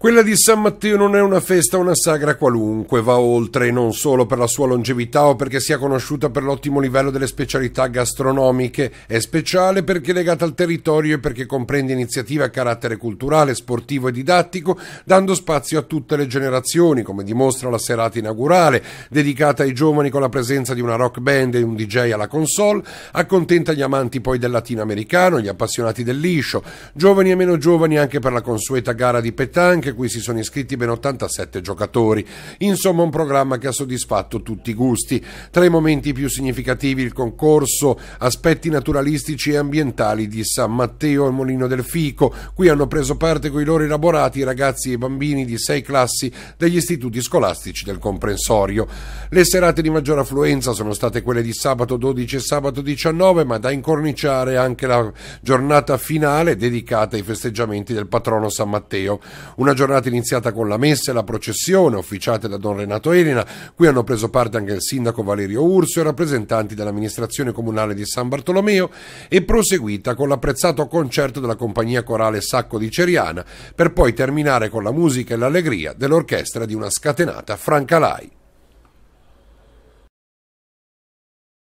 Quella di San Matteo non è una festa, una sagra qualunque, va oltre non solo per la sua longevità o perché sia conosciuta per l'ottimo livello delle specialità gastronomiche, è speciale perché è legata al territorio e perché comprende iniziative a carattere culturale, sportivo e didattico, dando spazio a tutte le generazioni, come dimostra la serata inaugurale, dedicata ai giovani con la presenza di una rock band e un DJ alla console, accontenta gli amanti poi del latinoamericano, gli appassionati del liscio, giovani e meno giovani anche per la consueta gara di petanche, anche cui si sono iscritti ben 87 giocatori. Insomma un programma che ha soddisfatto tutti i gusti. Tra i momenti più significativi il concorso Aspetti naturalistici e ambientali di San Matteo e Molino del Fico. Qui hanno preso parte con i loro elaborati ragazzi e bambini di sei classi degli istituti scolastici del comprensorio. Le serate di maggior affluenza sono state quelle di sabato 12 e sabato 19, ma da incorniciare anche la giornata finale dedicata ai festeggiamenti del patrono San Matteo. Una giornata iniziata con la messa e la processione, officiate da Don Renato Elena, qui hanno preso parte anche il sindaco Valerio Urso e rappresentanti dell'amministrazione comunale di San Bartolomeo, e proseguita con l'apprezzato concerto della compagnia corale Sacco di Ceriana, per poi terminare con la musica e l'allegria dell'orchestra di una scatenata Francalai.